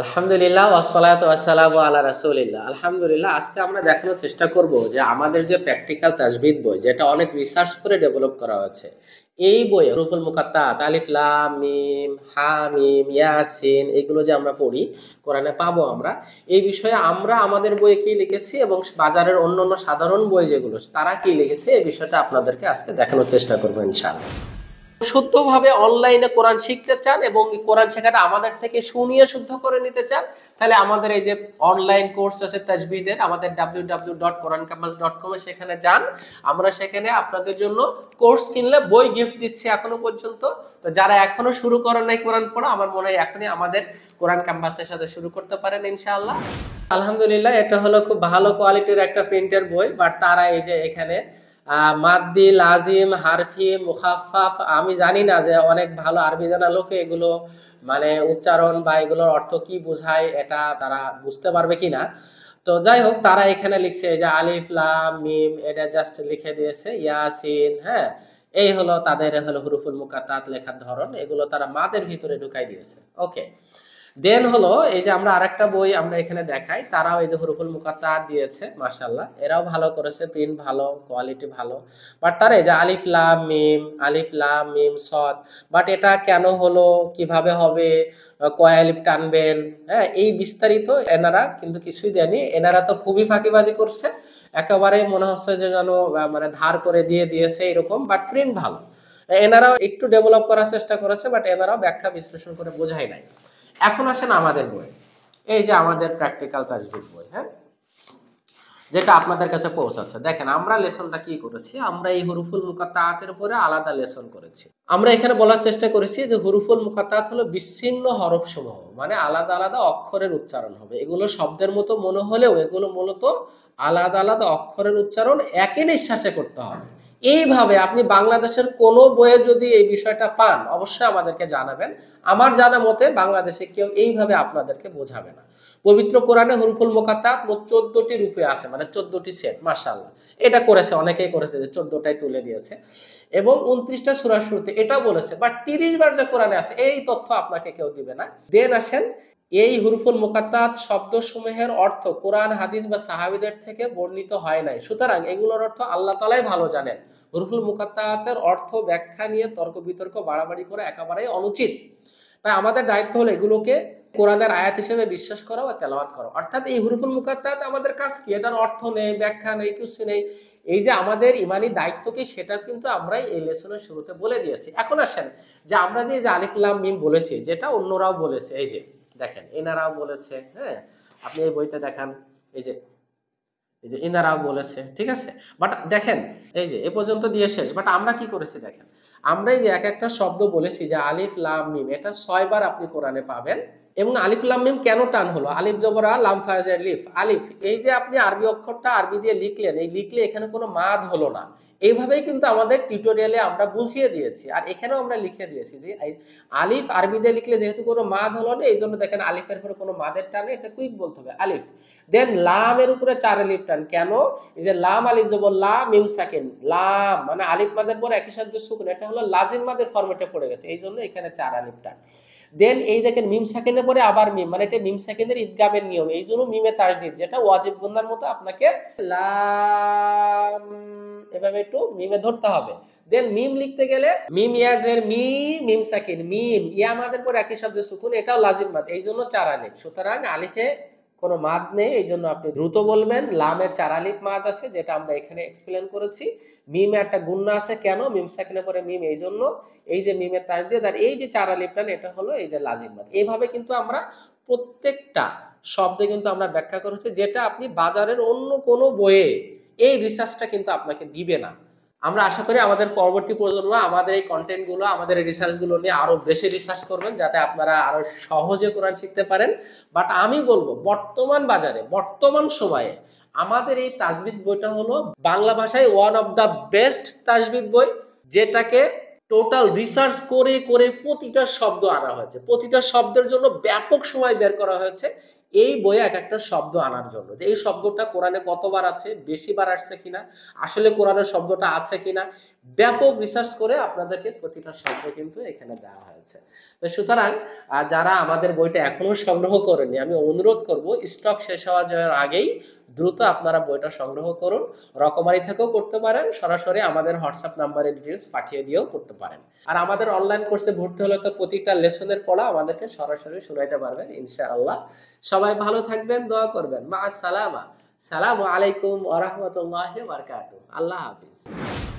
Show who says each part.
Speaker 1: আলহামদুলিল্লাহ ওয়াসালাত ওয়াসালাম আল্লাহ রাসুলিল্লাহ আলহামদুলিল্লাহ আজকে আমরা দেখানোর চেষ্টা করব যে আমাদের যে প্র্যাকটিক্যাল তাজবিদ বই যেটা অনেক রিসার্চ করে ডেভেলপ করা হয়েছে এই বইয়ে রুফুল মুকাত্তা আলিফ লাম মিম হা মিম ইয়াসিন এগুলো যে আমরা পড়ি কোরআনে পাবো আমরা এই বিষয়ে আমরা আমাদের বইয়ে কি লিখেছি এবং বাজারের অন্য অন্য সাধারণ বই যেগুলো তারা কি লিখেছে এই বিষয়টা আপনাদেরকে আজকে দেখানোর চেষ্টা করবো ইনশাআল্লাহ শুদ্ধভাবে অনলাইনে কোরআন শিখতে চান এবং কোরআন শেখাটা আমাদের থেকে শুনিয়ে শুদ্ধ করে নিতে চান তাহলে আমাদের এই যে অনলাইন কোর্স আছে তাজবিদের আমাদের www.korancampus.com এ সেখানে যান আমরা সেখানে আপনাদের জন্য কোর্স কিনলে বই গিফট দিচ্ছি এখনো পর্যন্ত তো যারা এখনো শুরু করেন নাই কোরআন পড়া আমার মনে হয় এখনই আমাদের কোরআন ক্যাম্পাসের সাথে শুরু করতে পারেন ইনশাআল্লাহ আলহামদুলিল্লাহ এটা হলো খুব ভালো কোয়ালিটির একটা প্রিন্টের বই বাট তারা এই যে এখানে মাদ্দি লাজিম হারফি মুখাফাফ আমি জানি না যে অনেক ভালো আরবি জানা লোকে এগুলো মানে উচ্চারণ বা এগুলোর অর্থ কি বোঝায় এটা তারা বুঝতে পারবে কি না তো যাই হোক তারা এখানে লিখছে যে আলিফ লাম মিম এটা জাস্ট লিখে দিয়েছে ইয়াসিন হ্যাঁ এই হলো তাদের হলো হুরুফুল মুকাত্তাত লেখার ধরন এগুলো তারা মাদের ভিতরে ঢুকাই দিয়েছে ওকে দেন হলো এই যে আমরা আরেকটা বই আমরা এখানে দেখাই তারাও এই যে হরুফুল মুকাতা দিয়েছে মাশাল্লাহ এরাও ভালো করেছে প্রিন্ট ভালো কোয়ালিটি ভালো বাট তার এই যে আলিফ লাম মিম আলিফ লাম মিম সদ বাট এটা কেন হলো কিভাবে হবে কয় আলিফ টানবেন হ্যাঁ এই বিস্তারিত এনারা কিন্তু কিছুই দেয়নি এনারা তো খুবই ফাঁকিবাজি করছে একেবারে মনে হচ্ছে যে যেন মানে ধার করে দিয়ে দিয়েছে এরকম বাট প্রিন্ট ভালো এনারাও একটু ডেভেলপ করার চেষ্টা করেছে বাট এনারাও ব্যাখ্যা বিশ্লেষণ করে বোঝাই নাই এখন আসেন আমাদের বই এই যে আমাদের প্র্যাকটিক্যাল তাজবিদ বই হ্যাঁ যেটা আপনাদের কাছে পৌঁছাচ্ছে দেখেন আমরা লেসনটা কি করেছি আমরা এই হরুফুল মুকাতাতের উপরে আলাদা লেসন করেছি আমরা এখানে বলার চেষ্টা করেছি যে হরুফুল মুকাতাত হলো বিচ্ছিন্ন হরফ সমূহ মানে আলাদা আলাদা অক্ষরের উচ্চারণ হবে এগুলো শব্দের মতো মনে হলেও এগুলো মূলত আলাদা আলাদা অক্ষরের উচ্চারণ একই নিঃশ্বাসে করতে হবে এইভাবে আপনি বাংলাদেশের কোনো বইয়ে যদি এই বিষয়টা পান অবশ্যই আমাদেরকে জানাবেন আমার জানা মতে বাংলাদেশে কেউ এইভাবে আপনাদেরকে বোঝাবে না পবিত্র কোরআনে হরুফুল মোকাত্তাত মোট চোদ্দটি রূপে আছে মানে চোদ্দটি সেট মাসাল্লাহ এটা করেছে অনেকেই করেছে যে চোদ্দটাই তুলে দিয়েছে এবং উনত্রিশটা সুরার শুরুতে এটা বলেছে বাট তিরিশ বার যে কোরআনে আছে এই তথ্য আপনাকে কেউ দিবে না দেন আসেন এই হুরুফুল মোকাত্তাত সমূহের অর্থ কোরআন হাদিস বা সাহাবিদের থেকে বর্ণিত হয় নাই সুতরাং এগুলোর অর্থ আল্লাহ তালাই ভালো জানেন হুরুফুল মুকাত্তাতের অর্থ ব্যাখ্যা নিয়ে তর্ক বিতর্ক বাড়াবাড়ি করা একেবারেই অনুচিত তাই আমাদের দায়িত্ব হলো এগুলোকে কোরআনের আয়াত হিসেবে বিশ্বাস করা বা তেলাওয়াত করা অর্থাৎ এই হুরুফুল মুকাত্তাত আমাদের কাজ কি এটার অর্থ নেই ব্যাখ্যা নেই কিছু নেই এই যে আমাদের ইমানি দায়িত্ব কি সেটা কিন্তু আমরা এই লেসনের শুরুতে বলে দিয়েছি এখন আসেন যে আমরা যে আলিফুল্লাহ মিম বলেছি যেটা অন্যরাও বলেছে এই যে দেখেন এনারাও বলেছে হ্যাঁ আপনি এই বইতে দেখান এই যে এই যে এনারাও বলেছে ঠিক আছে বাট দেখেন এই যে এ পর্যন্ত দিয়ে শেষ বাট আমরা কি করেছি দেখেন আমরা এই যে এক একটা শব্দ বলেছি যে আলিফ লাম মিম এটা ছয়বার আপনি কোরআনে পাবেন এবং আলিফ লাম মিম কেন টান হলো আলিফ জবরা লাম ফায়াজের লিফ আলিফ এই যে আপনি আরবি অক্ষরটা আরবি দিয়ে লিখলেন এই লিখলে এখানে কোনো মাদ হলো না এইভাবেই কিন্তু আমাদের টিউটোরিয়ালে আমরা বুঝিয়ে দিয়েছি আর এখানেও আমরা লিখে দিয়েছি যে আলিফ আরবিতে লিখলে যেহেতু কোনো মাদ হলো না এই জন্য দেখেন আলিফের পরে কোনো মাদের টানে এটা কুইক বলতে হবে আলিফ দেন লামের উপরে চার আলিফ টান কেন এই যে লাম আলিফ যাব লা ইউ সাকিন লাম মানে আলিফ মাদের পরে একই সাথে সুকুন এটা হলো লাজিম মাদের ফরম্যাটে পড়ে গেছে এই জন্য এখানে চার আলিফ টান দেন এই দেখেন মিম সাকিনের পরে আবার মিম মানে এটা মিম সেকেন্ডের ঈদগামের নিয়ম এই জন্য মিমে দিন যেটা ওয়াজিব গুন্দার মতো আপনাকে লাম এভাবে একটু মিমে ধরতে হবে দেন মিম লিখতে গেলে মিম ইয়াজের মি মিম সাকিন মিম ইয়া আমাদের পরে একই শব্দ সুকুন এটাও লাজিম মাত এই জন্য চার আলিফ সুতরাং আলিফে কোনো মাদ নেই এই জন্য আপনি দ্রুত বলবেন লামের চারালিপ মাদ আছে যেটা আমরা এখানে এক্সপ্লেন করেছি মিমে একটা গুন্না আছে কেন মিম সাকিনে পরে মিম এই জন্য এই যে মিমের তার দিয়ে তার এই যে চারালিপ টান এটা হলো এই যে লাজিম মাদ এইভাবে কিন্তু আমরা প্রত্যেকটা শব্দে কিন্তু আমরা ব্যাখ্যা করেছি যেটা আপনি বাজারের অন্য কোনো বইয়ে এই রিসার্চটা কিন্তু আপনাকে দিবে না আমরা আশা করি আমাদের পরবর্তী প্রজন্ম আমাদের এই কন্টেন্টগুলো আমাদের এই রিসার্চ গুলো নিয়ে আরো বেশি রিসার্চ করবেন যাতে আপনারা আরো সহজে কোরআন শিখতে পারেন বাট আমি বলবো বর্তমান বাজারে বর্তমান সময়ে আমাদের এই তাজবিদ বইটা হলো বাংলা ভাষায় ওয়ান অফ দা বেস্ট তাজবিদ বই যেটাকে টোটাল রিসার্চ করে করে প্রতিটা শব্দ আনা হয়েছে প্রতিটা শব্দের জন্য ব্যাপক সময় বের করা হয়েছে এই বইয়ে এক একটা শব্দ আনার জন্য যে এই শব্দটা কোরআনে কতবার আছে বেশি বার আসছে কিনা আসলে কোরআনের শব্দটা আছে কিনা ব্যাপক রিসার্চ করে আপনাদেরকে প্রতিটা শব্দ কিন্তু এখানে দেওয়া হয়েছে তো সুতরাং যারা আমাদের বইটা এখনো সংগ্রহ করেনি আমি অনুরোধ করব স্টক শেষ হওয়ার যাওয়ার আগেই দ্রুত আপনারা বইটা সংগ্রহ করুন রকমারি থেকেও করতে পারেন সরাসরি আমাদের হোয়াটসঅ্যাপ নাম্বারে ডিটেলস পাঠিয়ে দিয়েও করতে পারেন আর আমাদের অনলাইন কোর্সে ভর্তি হলে তো প্রতিটা লেসনের পড়া আমাদেরকে সরাসরি শোনাইতে পারবেন ইনশাআল্লাহ সবাই ভালো থাকবেন দোয়া করবেন মা সালামা সালামু আলাইকুম ওয়া বারাকাতুহু আল্লাহ হাফিজ